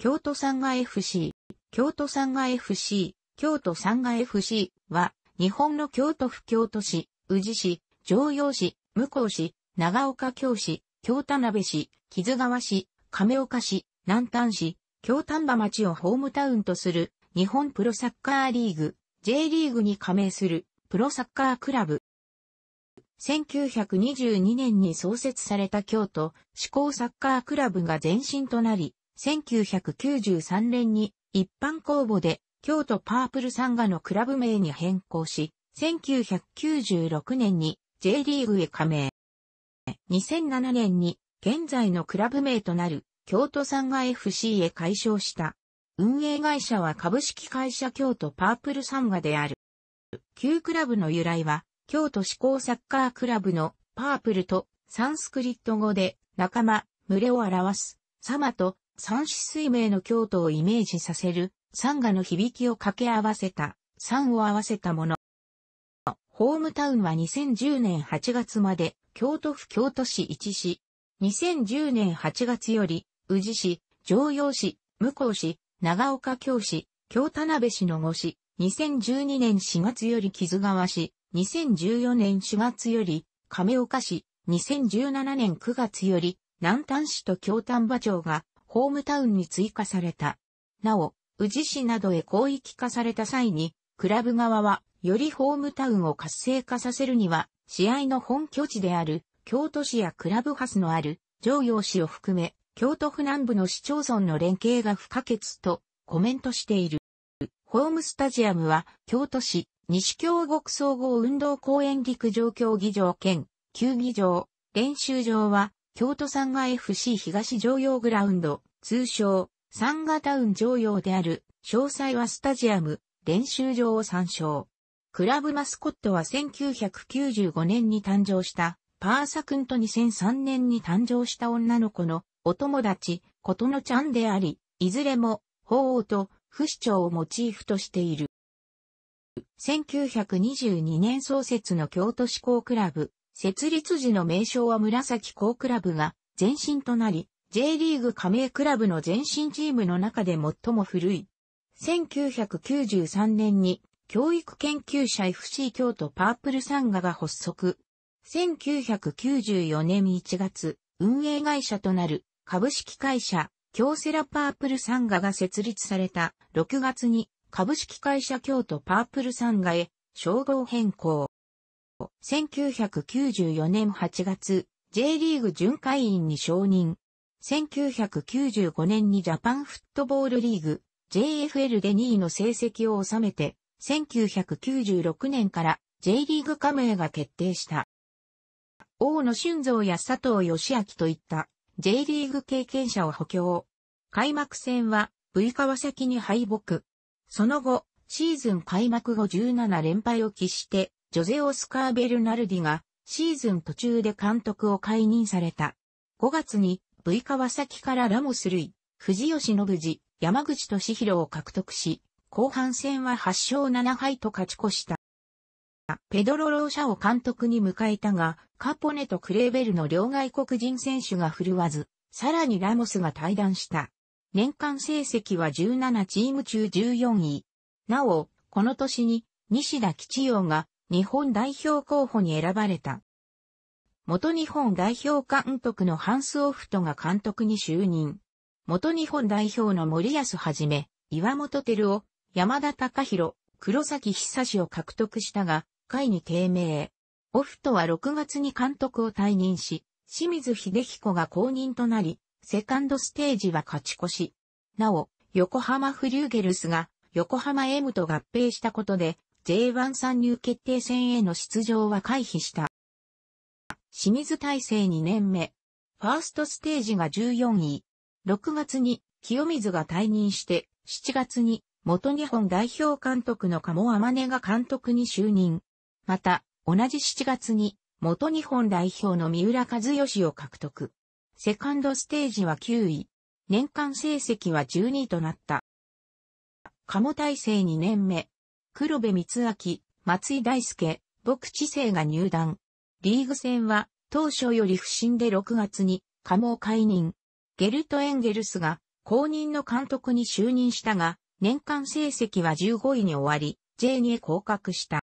京都サンガ FC、京都サンガ FC、京都サンガ FC は、日本の京都府京都市、宇治市、城陽市、向市、長岡京市、京田辺市、木津川市、亀岡市、南丹市、京丹波町をホームタウンとする、日本プロサッカーリーグ、J リーグに加盟する、プロサッカークラブ。1922年に創設された京都、志向サッカークラブが前身となり、1993年に一般公募で京都パープルサンガのクラブ名に変更し、1996年に J リーグへ加盟。2007年に現在のクラブ名となる京都サンガ FC へ改称した。運営会社は株式会社京都パープルサンガである。旧クラブの由来は、京都志向サッカークラブのパープルとサンスクリット語で仲間、群れを表す、サマと三子水明の京都をイメージさせる、三河の響きを掛け合わせた、三を合わせたもの。ホームタウンは2010年8月まで、京都府京都市一市。2010年8月より、宇治市、常陽市、向こう市、長岡京市、京田辺市の五市、2012年4月より木津川市、2014年4月より、亀岡市、2017年9月より、南丹市と京丹波町がホームタウンに追加された。なお、宇治市などへ広域化された際に、クラブ側は、よりホームタウンを活性化させるには、試合の本拠地である、京都市やクラブハスのある、常陽市を含め、京都府南部の市町村の連携が不可欠と、コメントしている。ホームスタジアムは、京都市、西京極総合運動公園陸上競技場兼、球技場、練習場は、京都産が FC 東常用グラウンド、通称、産ンタウン常用である、詳細はスタジアム、練習場を参照。クラブマスコットは1995年に誕生した、パーサ君と2003年に誕生した女の子の、お友達、ことのちゃんであり、いずれも、鳳凰と、不死鳥をモチーフとしている。1922年創設の京都志向クラブ、設立時の名称は紫高クラブが前身となり、J リーグ加盟クラブの前身チームの中で最も古い。1993年に教育研究者 FC 京都パープルサンガが発足。1994年1月、運営会社となる株式会社京セラパープルサンガが設立された6月に株式会社京都パープルサンガへ称号変更。1994年8月、J リーグ巡回員に承認。1995年にジャパンフットボールリーグ、JFL で2位の成績を収めて、1996年から J リーグ加盟が決定した。大野俊造や佐藤義明といった J リーグ経験者を補強。開幕戦は V 川崎に敗北。その後、シーズン開幕後17連敗を喫してジョゼ・オスカー・ベルナルディがシーズン途中で監督を解任された。5月に V 川崎からラモス類、藤吉信次、山口敏弘を獲得し、後半戦は8勝7敗と勝ち越した。ペドロ・ローシャを監督に迎えたが、カポネとクレーベルの両外国人選手が振るわず、さらにラモスが退団した。年間成績は17チーム中14位。なお、この年に西田吉洋が日本代表候補に選ばれた。元日本代表監督のハンス・オフトが監督に就任。元日本代表の森安はじめ、岩本照夫、山田孝弘、黒崎久志を獲得したが、会に低迷。オフトは6月に監督を退任し、清水秀彦が公認となり、セカンドステージは勝ち越し。なお、横浜フリューゲルスが横浜 M と合併したことで、参入決定戦への出場は回避した。清水体制2年目。ファーストステージが14位。6月に清水が退任して、7月に元日本代表監督の鴨天音が監督に就任。また、同じ7月に元日本代表の三浦和義を獲得。セカンドステージは9位。年間成績は12位となった。鴨体制2年目。黒部光明、松井大輔、牧知生が入団。リーグ戦は当初より不振で6月に加盟解任。ゲルト・エンゲルスが公認の監督に就任したが、年間成績は15位に終わり、J2 へ降格した。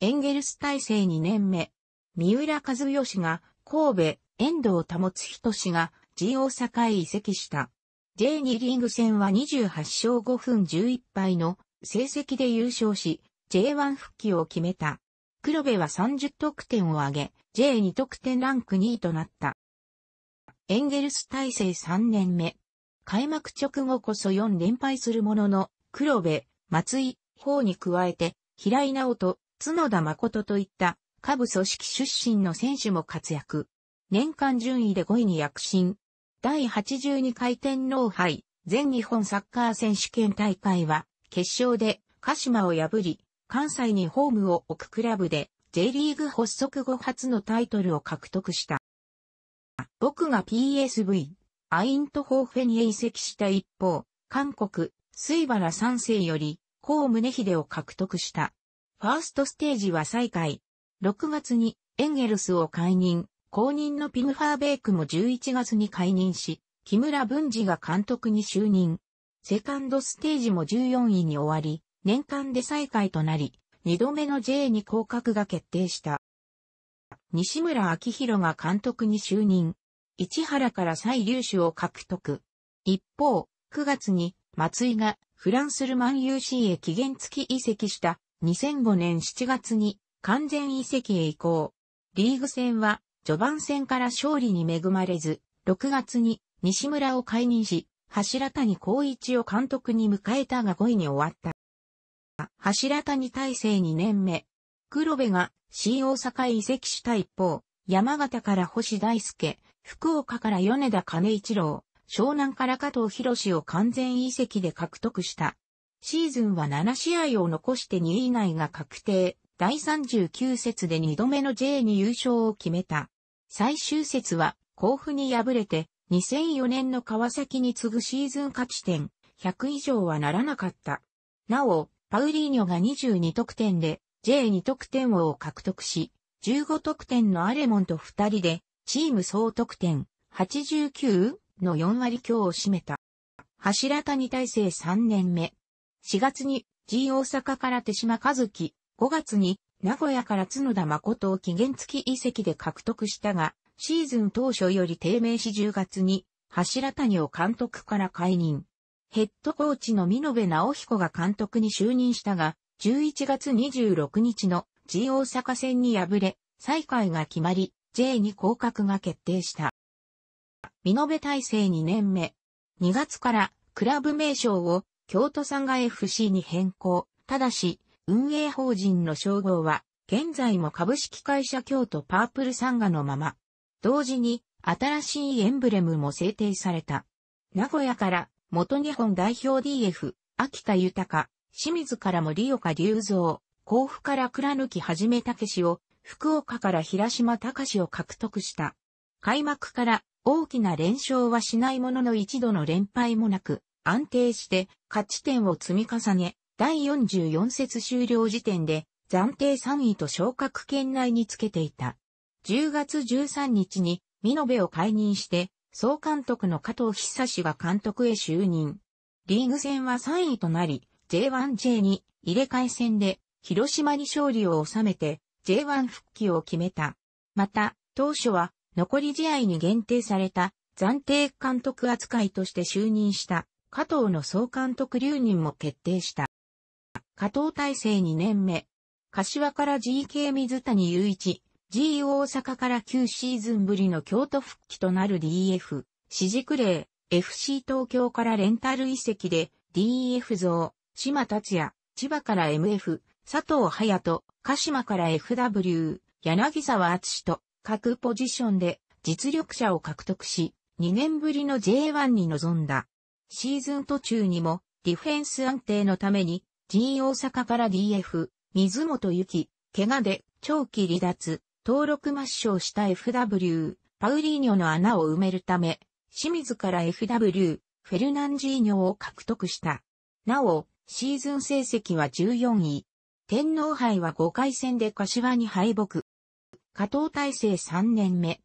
エンゲルス体制2年目。三浦和義が神戸、遠藤保人氏が G 大阪へ移籍した。J2 リーグ戦は28勝5分11敗の成績で優勝し、J1 復帰を決めた。黒部は30得点を挙げ、J2 得点ランク2位となった。エンゲルス体制3年目。開幕直後こそ4連敗するものの、黒部、松井、方に加えて、平井直人、角田誠といった下部組織出身の選手も活躍。年間順位で5位に躍進。第82回天皇杯全日本サッカー選手権大会は決勝で鹿島を破り、関西にホームを置くクラブで J リーグ発足後初のタイトルを獲得した。僕が PSV、アイントホーフェに移籍した一方、韓国、水原三世より、ネヒ秀を獲得した。ファーストステージは最下位。6月にエンゲルスを解任、後任のピムファーベイクも11月に解任し、木村文治が監督に就任。セカンドステージも14位に終わり、年間で最下位となり、2度目の J に降格が決定した。西村明宏が監督に就任。市原から最留守を獲得。一方、9月に松井がフランスルマン UC へ期限付き移籍した2005年7月に完全移籍へ移行。リーグ戦は序盤戦から勝利に恵まれず、6月に西村を解任し、柱谷光一を監督に迎えたが5位に終わった。柱谷大成2年目。黒部が新大阪移籍した一方、山形から星大輔、福岡から米田兼一郎、湘南から加藤博士を完全移籍で獲得した。シーズンは7試合を残して2位以内が確定。第39節で2度目の J に優勝を決めた。最終節は甲府に敗れて2004年の川崎に次ぐシーズン勝ち点100以上はならなかった。なお、パウリーニョが22得点で J2 得点王を獲得し、15得点のアレモンと2人でチーム総得点89の4割強を占めた。柱谷大成3年目。4月に G 大阪から手島和樹、5月に名古屋から角田誠を期限付き移籍で獲得したが、シーズン当初より低迷し10月に、柱谷を監督から解任。ヘッドコーチの見延直彦が監督に就任したが、11月26日の G 大阪戦に敗れ、再開が決まり、J に降格が決定した。見延体制2年目。2月からクラブ名称を京都産が FC に変更。ただし、運営法人の称号は、現在も株式会社京都パープルサンのまま。同時に新しいエンブレムも制定された。名古屋から元日本代表 DF、秋田豊、清水から森岡隆三、甲府から倉貫はじめ武しを、福岡から平島隆を獲得した。開幕から大きな連勝はしないものの一度の連敗もなく、安定して勝ち点を積み重ね、第44節終了時点で暫定3位と昇格圏内につけていた。10月13日に、美部を解任して、総監督の加藤久氏が監督へ就任。リーグ戦は3位となり、J1J2 入れ替え戦で、広島に勝利を収めて、J1 復帰を決めた。また、当初は、残り試合に限定された、暫定監督扱いとして就任した、加藤の総監督留任も決定した。加藤体制2年目。柏から GK 水谷雄一、G 大阪から9シーズンぶりの京都復帰となる DF、四軸霊 FC 東京からレンタル移籍で DF 像、島達也、千葉から MF、佐藤隼人、鹿島から FW、柳沢敦と各ポジションで実力者を獲得し、2年ぶりの J1 に臨んだ。シーズン途中にもディフェンス安定のために G 大阪から DF、水本幸、怪我で長期離脱、登録抹消した FW、パウリーニョの穴を埋めるため、清水から FW、フェルナンジーニョを獲得した。なお、シーズン成績は14位。天皇杯は5回戦で柏に敗北。加藤大成3年目。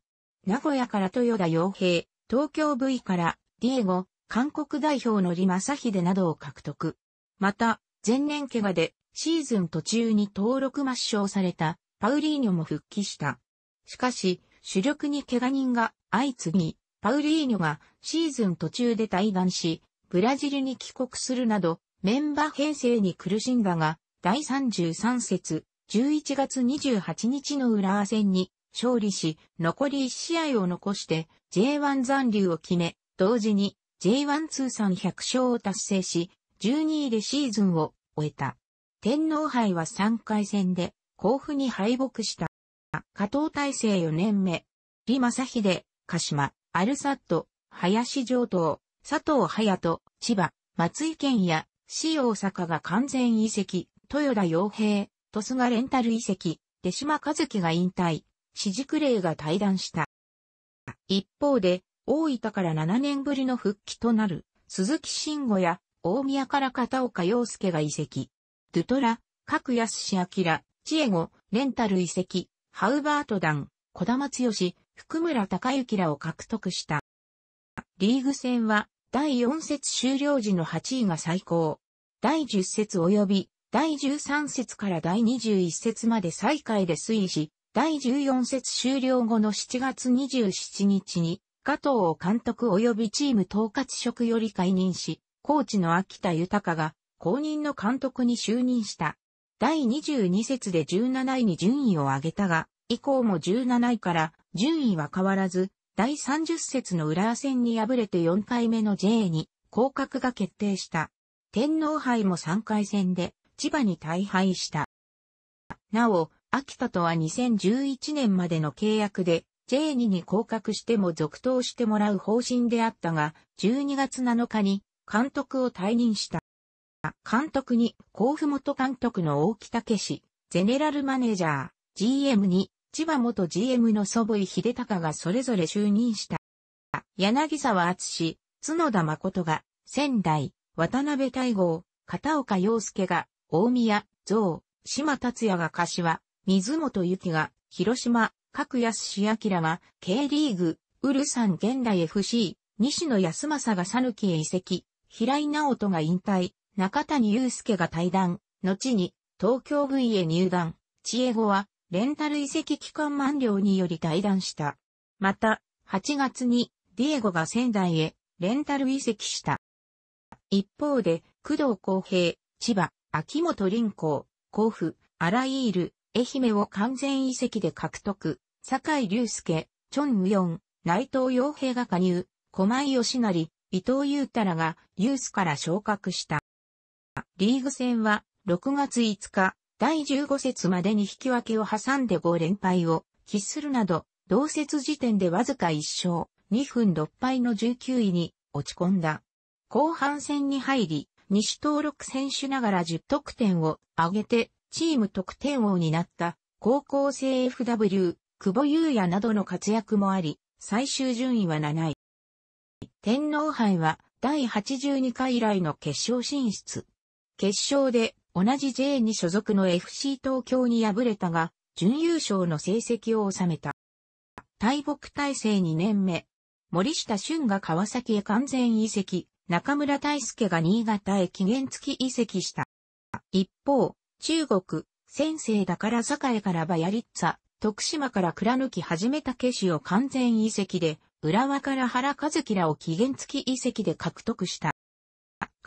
名古屋から豊田洋平、東京 V からディエゴ、韓国代表のリマサヒデなどを獲得。また、前年怪我でシーズン途中に登録抹消されたパウリーニョも復帰した。しかし、主力に怪我人が相次ぎ、パウリーニョがシーズン途中で退団し、ブラジルに帰国するなど、メンバー編成に苦しんだが、第33節、11月28日の浦和戦に勝利し、残り1試合を残して J1 残留を決め、同時に J1 通算100勝を達成し、12位でシーズンを終えた。天皇杯は3回戦で甲府に敗北した。加藤大制4年目、李正秀、鹿島、アルサット、林上等、佐藤隼人、千葉、松井健也、市大阪が完全移籍、豊田洋平、鳥栖がレンタル移籍、手島和樹が引退、四軸霊が退団した。一方で、大分から7年ぶりの復帰となる、鈴木慎吾や、大宮から片岡洋介が移籍。ドゥトラ、角安志明、チエゴ、レンタル移籍、ハウバート団、小玉剛、福村隆之らを獲得した。リーグ戦は、第4節終了時の8位が最高。第10節及び、第13節から第21節まで最下位で推移し、第14節終了後の7月27日に、加藤を監督及びチーム統括職より解任し、コーチの秋田豊が、公認の監督に就任した。第22節で17位に順位を上げたが、以降も17位から順位は変わらず、第30節の浦和戦に敗れて4回目の J に降格が決定した。天皇杯も3回戦で千葉に大敗した。なお、秋田とは2011年までの契約で J2 に降格しても続投してもらう方針であったが、12月7日に監督を退任した。監督に、甲府元監督の大木武氏、ゼネラルマネージャー、GM に、千葉元 GM の祖母井秀隆がそれぞれ就任した。柳沢敦角田誠が、仙台、渡辺大郷、片岡洋介が、大宮、増、島達也が柏、水本幸が、広島、角安志明が、K リーグ、ウルサン現代 FC、西野康政が讃岐へ移籍、平井直人が引退、中谷祐介が退団、後に東京 V へ入団、知恵後はレンタル移籍期間満了により退団した。また、8月にディエゴが仙台へレンタル移籍した。一方で、工藤公平、千葉、秋元林光、甲府、荒井イール、愛媛を完全移籍で獲得、坂井隆介、チョン・ウヨン、内藤洋平が加入、小前義成、伊藤裕太らがユースから昇格した。リーグ戦は6月5日、第15節までに引き分けを挟んで5連敗を喫するなど、同節時点でわずか1勝、2分6敗の19位に落ち込んだ。後半戦に入り、西登録選手ながら10得点を上げて、チーム得点王になった、高校生 FW、久保優也などの活躍もあり、最終順位は7位。天皇杯は第82回以来の決勝進出。決勝で同じ J に所属の FC 東京に敗れたが、準優勝の成績を収めた。大木体制2年目。森下俊が川崎へ完全移籍、中村大輔が新潟へ期限付き移籍した。一方、中国、先生だから栄からバヤリッツァ、徳島から倉抜始めたケシを完全移籍で、浦和から原和樹らを期限付き移籍で獲得した。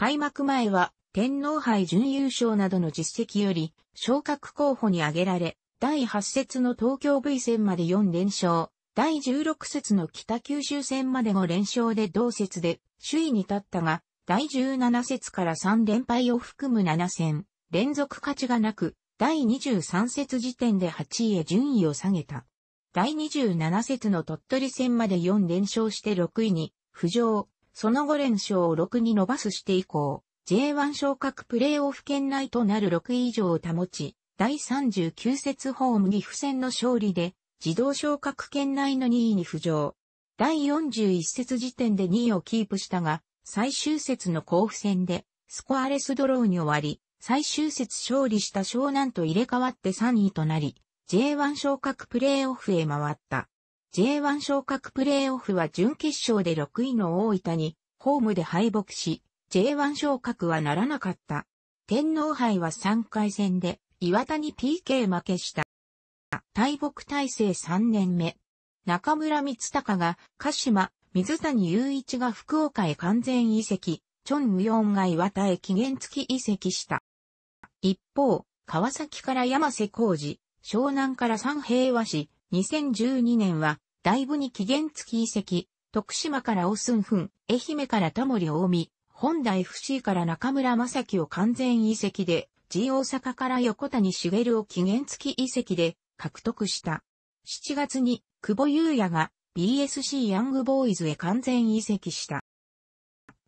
開幕前は天皇杯準優勝などの実績より昇格候補に挙げられ、第8節の東京 V 戦まで4連勝、第16節の北九州戦までも連勝で同節で首位に立ったが、第17節から3連敗を含む7戦、連続勝ちがなく、第23節時点で8位へ順位を下げた。第27節の鳥取戦まで4連勝して6位に浮上、その後連勝を6に伸ばすして以降、J1 昇格プレーオフ圏内となる6位以上を保ち、第39節ホーム岐阜戦の勝利で、自動昇格圏内の2位に浮上。第41節時点で2位をキープしたが、最終節の甲府戦で、スコアレスドローに終わり、最終節勝利した湘南と入れ替わって3位となり、J1 昇格プレーオフへ回った。J1 昇格プレーオフは準決勝で6位の大分に、ホームで敗北し、J1 昇格はならなかった。天皇杯は3回戦で、岩田に PK 負けした。大木体制3年目。中村光隆が、鹿島、水谷雄一が福岡へ完全移籍、チョン・ウヨンが岩田へ期限付き移籍した。一方、川崎から山瀬浩二、湘南から三平和市、2012年は、大部に期限付き移籍、徳島からオスンフン、愛媛からタモリ大見、本大 FC から中村正樹を完全移籍で、G 大阪から横谷茂を期限付き移籍で獲得した。7月に久保優也が BSC ヤングボーイズへ完全移籍した。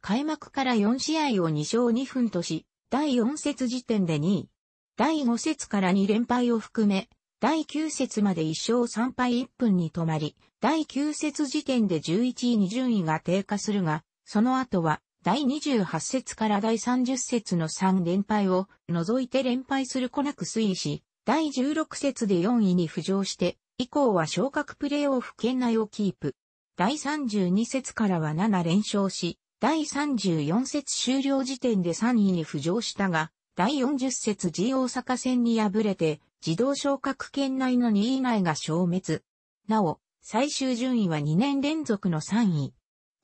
開幕から4試合を2勝2分とし、第4節時点で2位。第5節から2連敗を含め、第9節まで1勝3敗1分に止まり、第9節時点で11位に順位が低下するが、その後は、第28節から第30節の3連敗を除いて連敗するこなく推移し、第16節で4位に浮上して、以降は昇格プレーオフ圏内をキープ。第32節からは7連勝し、第34節終了時点で3位に浮上したが、第40節 G 大阪戦に敗れて、自動昇格圏内の2位以内が消滅。なお、最終順位は2年連続の3位。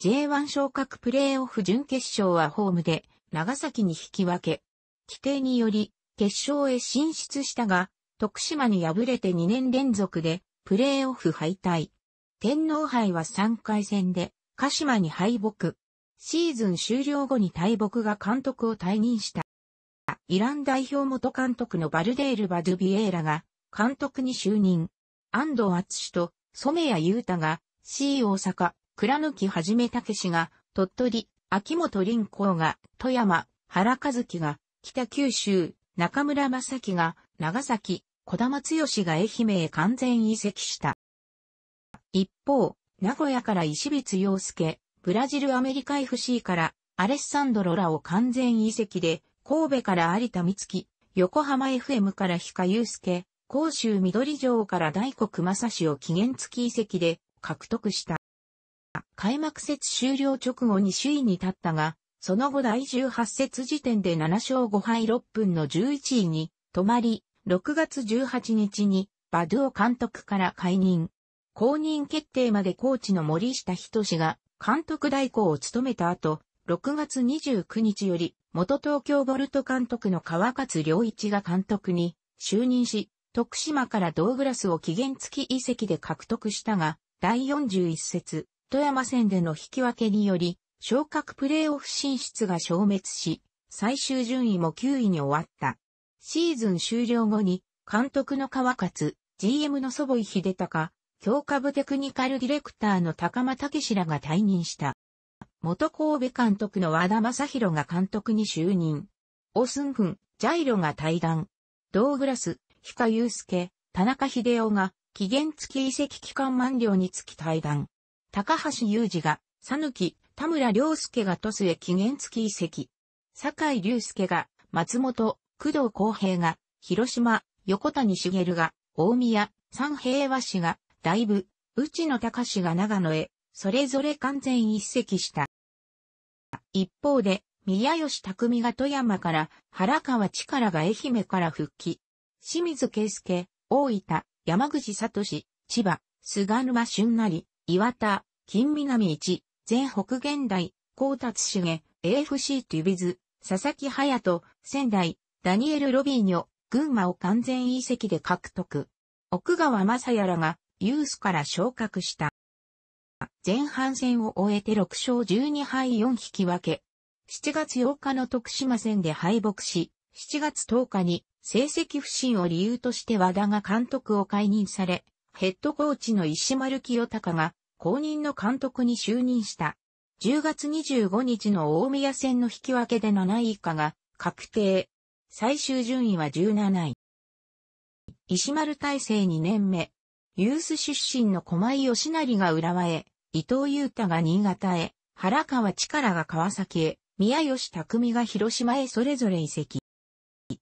J1 昇格プレーオフ準決勝はホームで、長崎に引き分け。規定により、決勝へ進出したが、徳島に敗れて2年連続で、プレーオフ敗退。天皇杯は3回戦で、鹿島に敗北。シーズン終了後に大木が監督を退任した。イラン代表元監督のバルデール・バドゥビエーラが監督に就任。安藤厚と染谷裕太が C 大阪、倉貫はじめたけしが鳥取、秋元林光が富山、原和樹が北九州、中村正樹が長崎、小玉剛が愛媛へ完全移籍した。一方、名古屋から石光洋介、ブラジルアメリカ FC からアレッサンドロラを完全移籍で神戸から有田美月、横浜 FM から日賀祐介、甲州緑城から大黒正史を期限付き遺跡で獲得した。開幕節終了直後に首位に立ったが、その後第18節時点で7勝5敗6分の11位に止まり、6月18日にバドゥオ監督から解任。公認決定までコーチの森下仁が監督代行を務めた後、6月29日より元東京ボルト監督の川勝良一が監督に就任し、徳島からドーグラスを期限付き移籍で獲得したが、第41節、富山戦での引き分けにより、昇格プレーオフ進出が消滅し、最終順位も9位に終わった。シーズン終了後に、監督の川勝、GM の祖母井秀隆、教科部テクニカルディレクターの高間武氏らが退任した。元神戸監督の和田正宏が監督に就任。オスンフン、ジャイロが対談。ドーグラス、ヒカユースケ、田中秀夫が期限付き遺跡期間満了につき対談。高橋祐二が、佐ぬき、田村良介がトスへ期限付き遺跡。坂井隆介が、松本、工藤公平が、広島、横谷茂が、大宮、三平和氏が、大部、内野隆が長野へ、それぞれ完全一席した。一方で、宮吉匠が富山から、原川力が愛媛から復帰。清水圭介、大分、山口聡、千葉、菅沼俊成、岩田、金南一、全北現代、高達主茂、AFC トゥビズ、佐々木隼人、仙台、ダニエル・ロビーニョ、群馬を完全移籍で獲得。奥川正也らが、ユースから昇格した。前半戦を終えて6勝12敗4引き分け。7月8日の徳島戦で敗北し、7月10日に成績不振を理由として和田が監督を解任され、ヘッドコーチの石丸清隆が公認の監督に就任した。10月25日の大宮戦の引き分けで7位以下が確定。最終順位は17位。石丸体制2年目、ユース出身の駒井義成が浦和へ、伊藤裕太が新潟へ、原川力が川崎へ、宮吉匠が広島へそれぞれ移籍。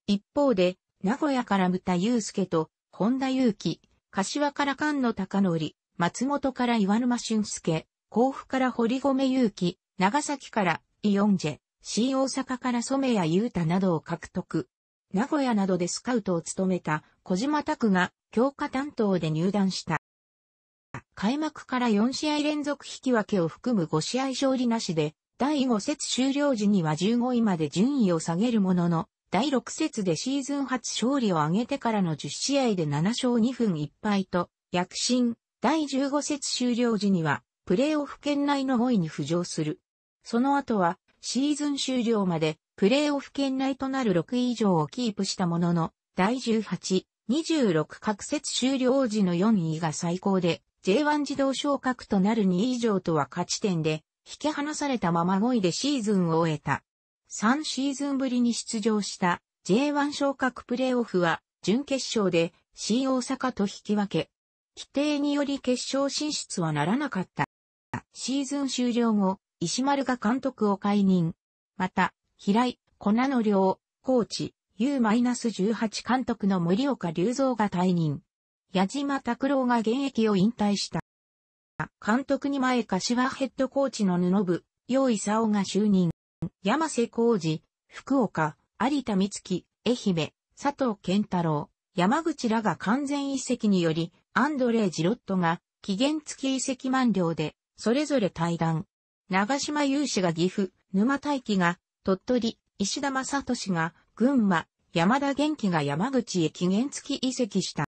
一方で、名古屋から牟田祐介と、本田祐希、柏から菅野隆則、松本から岩沼俊介、甲府から堀米祐希、長崎からイオンジェ、新大阪から染谷裕太などを獲得。名古屋などでスカウトを務めた小島拓が強化担当で入団した。開幕から4試合連続引き分けを含む5試合勝利なしで、第5節終了時には15位まで順位を下げるものの、第6節でシーズン初勝利を挙げてからの10試合で7勝2分1敗と、躍進、第15節終了時には、プレーオフ圏内の5位に浮上する。その後は、シーズン終了まで、プレーオフ圏内となる6位以上をキープしたものの、第18、26各節終了時の4位が最高で、J1 自動昇格となる2位以上とは勝ち点で、引き離されたまま5位でシーズンを終えた。3シーズンぶりに出場した J1 昇格プレーオフは、準決勝で C 大阪と引き分け。規定により決勝進出はならなかった。シーズン終了後、石丸が監督を解任。また、平井、粉の量、コーチ、U-18 監督の森岡隆三が退任。矢島拓郎が現役を引退した。監督に前柏ヘッドコーチの布部、用意沙が就任。山瀬浩二、福岡、有田光樹、愛媛、佐藤健太郎、山口らが完全移籍により、アンドレイ・ジロットが期限付き移籍満了で、それぞれ退団。長島雄志が岐阜、沼大輝が鳥取、石田正俊が群馬、山田元気が山口へ期限付き移籍した。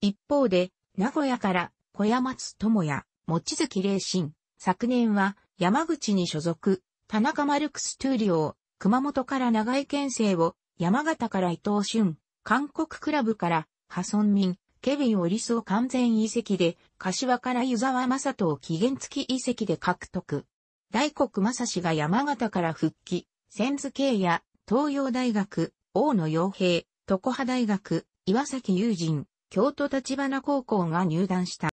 一方で、名古屋から小山津智也、望月霊心、昨年は山口に所属、田中マルクス・トゥーリオ熊本から長井県政を、山形から伊藤俊、韓国クラブから、ハソンミン、ケビン・オリスを完全移籍で、柏から湯沢正人を期限付き移籍で獲得。大黒正氏が山形から復帰、千津慶也、東洋大学、大野洋平、常葉大学、岩崎友人、京都立花高校が入団した。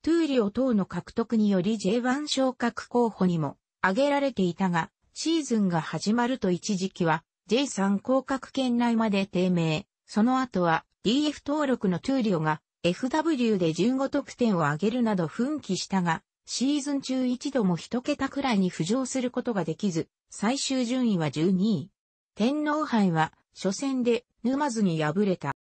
トゥーリオ等の獲得により J1 昇格候補にも挙げられていたが、シーズンが始まると一時期は J3 降格圏内まで低迷。その後は DF 登録のトゥーリオが FW で15得点を挙げるなど奮起したが、シーズン中一度も一桁くらいに浮上することができず、最終順位は12位。天皇杯は、初戦で沼津に敗れた。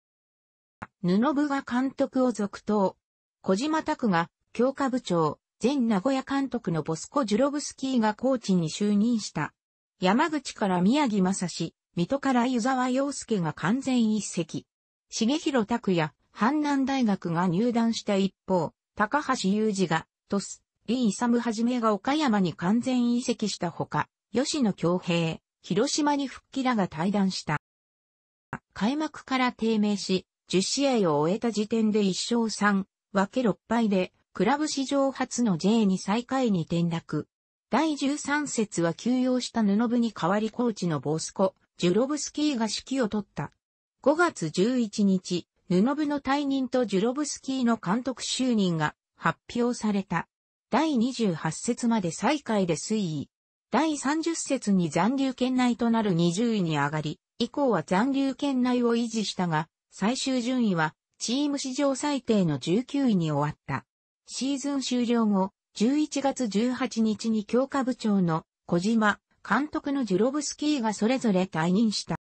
布部が監督を続投。小島拓が強化部長、前名古屋監督のボスコ・ジュロブスキーがコーチに就任した。山口から宮城正史、水戸から湯沢洋介が完全一席。重弘拓也、阪南大学が入団した一方、高橋雄二が、トス、リー・イサムはじめが岡山に完全移籍したほか、吉野京平、広島に復帰らが対談した。開幕から低迷し、10試合を終えた時点で1勝3、分け6敗で、クラブ史上初の J2 最下位に転落。第13節は休養した布部に代わりコーチのボスコ、ジュロブスキーが指揮を取った。5月11日、布部の退任とジュロブスキーの監督就任が発表された。第28節まで最下位で推移。第30節に残留圏内となる20位に上がり、以降は残留圏内を維持したが、最終順位はチーム史上最低の19位に終わった。シーズン終了後、11月18日に強化部長の小島、監督のジュロブスキーがそれぞれ退任した。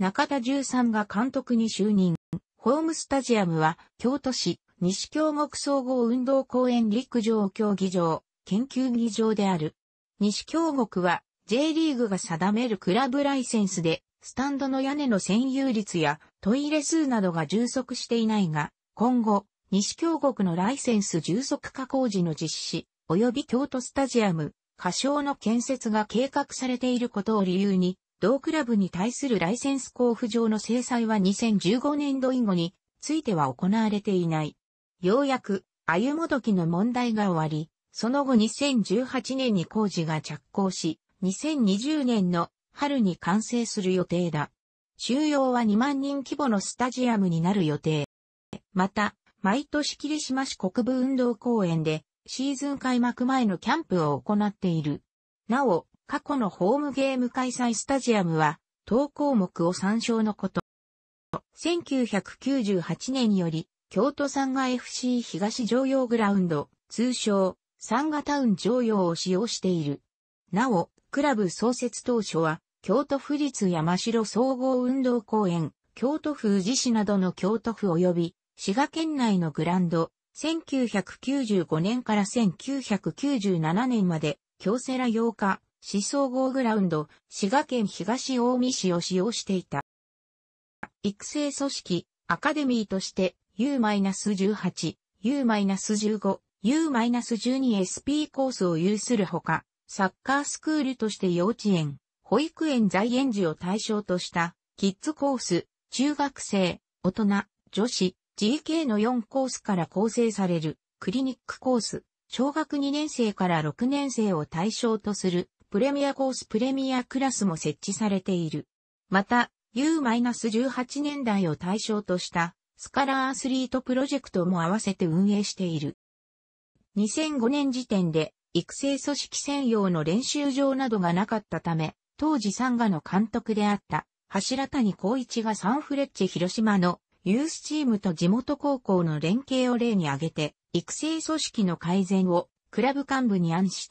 中田13が監督に就任。ホームスタジアムは京都市西京極総合運動公園陸上競技場、研究技場である。西京極は J リーグが定めるクラブライセンスで、スタンドの屋根の占有率やトイレ数などが充足していないが、今後、西京極のライセンス充足化工事の実施、及び京都スタジアム、仮称の建設が計画されていることを理由に、同クラブに対するライセンス交付上の制裁は2015年度以後については行われていない。ようやく、歩もどきの問題が終わり、その後2018年に工事が着工し、2020年の春に完成する予定だ。収容は2万人規模のスタジアムになる予定。また、毎年霧島市国部運動公園でシーズン開幕前のキャンプを行っている。なお、過去のホームゲーム開催スタジアムは、当項目を参照のこと。1998年より、京都産が FC 東常用グラウンド、通称、サンガタウン常用を使用している。なお、クラブ創設当初は、京都府立山城総合運動公園、京都府宇治市などの京都府及び、滋賀県内のグランド、1995年から1997年まで、京セラ8日、市総合グラウンド、滋賀県東大見市を使用していた。育成組織、アカデミーとして、U-18、U-15、U-12SP コースを有するほか、サッカースクールとして幼稚園、保育園在園児を対象とした、キッズコース、中学生、大人、女子、GK の4コースから構成される、クリニックコース、小学2年生から6年生を対象とする、プレミアコースプレミアクラスも設置されている。また、U-18 年代を対象とした、スカラーアスリートプロジェクトも合わせて運営している。2005年時点で育成組織専用の練習場などがなかったため、当時サンガの監督であった柱谷光一がサンフレッチ広島のユースチームと地元高校の連携を例に挙げて、育成組織の改善をクラブ幹部に案し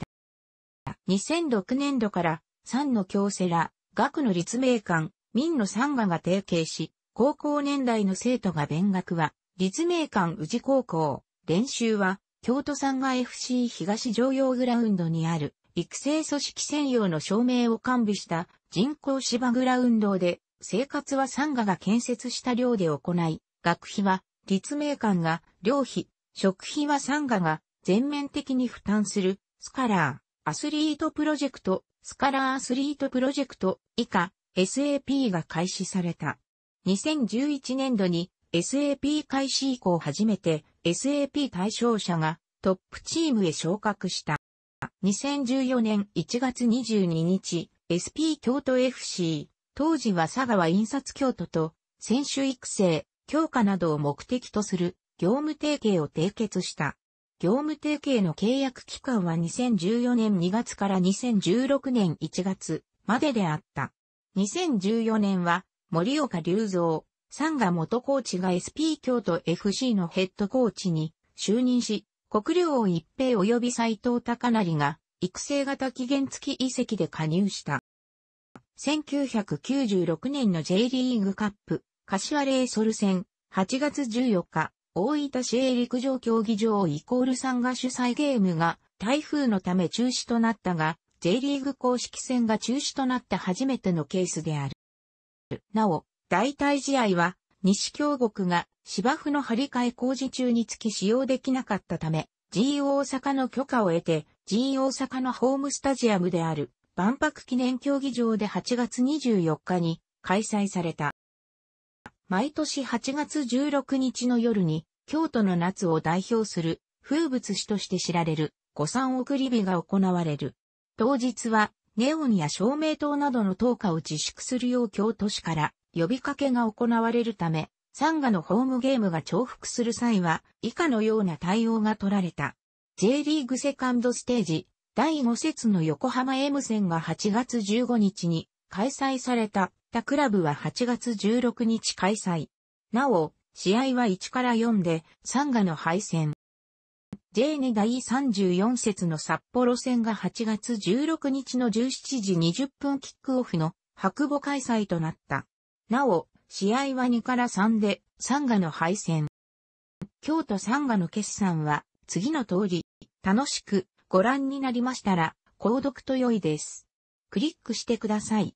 た。2006年度から3の京セラ、学の立命館、民の参賀が提携し、高校年代の生徒が勉学は、立命館宇治高校、練習は京都産が FC 東常用グラウンドにある育成組織専用の照明を完備した人工芝グラウンドで生活は産がが建設した寮で行い、学費は立命館が寮費、食費は産がが全面的に負担するスカラーアスリートプロジェクト、スカラーアスリートプロジェクト以下 SAP が開始された。2011年度に SAP 開始以降初めて SAP 対象者がトップチームへ昇格した。2014年1月22日、SP 京都 FC、当時は佐川印刷京都と、選手育成、強化などを目的とする業務提携を締結した。業務提携の契約期間は2014年2月から2016年1月までであった。2014年は森岡隆三、サンガ元コーチが SP 京都 FC のヘッドコーチに就任し、国領を一平及び斎藤隆成が育成型期限付き遺跡で加入した。1996年の J リーグカップ、柏レイソル戦、8月14日、大分市営陸上競技場イコールサンガ主催ゲームが台風のため中止となったが、J リーグ公式戦が中止となった初めてのケースである。なお、代替試合は、西京国が芝生の張り替え工事中につき使用できなかったため、G 大阪の許可を得て、G 大阪のホームスタジアムである万博記念競技場で8月24日に開催された。毎年8月16日の夜に京都の夏を代表する風物詩として知られる五三送り火が行われる。当日はネオンや照明灯などの灯火を自粛するよう京都市から呼びかけが行われるため、サンガのホームゲームが重複する際は、以下のような対応が取られた。J リーグセカンドステージ、第5節の横浜 M 戦が8月15日に開催された、他クラブは8月16日開催。なお、試合は1から4で、サンガの敗戦。J2 第34節の札幌戦が8月16日の17時20分キックオフの白母開催となった。なお、試合は2から3で、サンガの敗戦。京都サンガの決算は、次の通り、楽しくご覧になりましたら、購読と良いです。クリックしてください。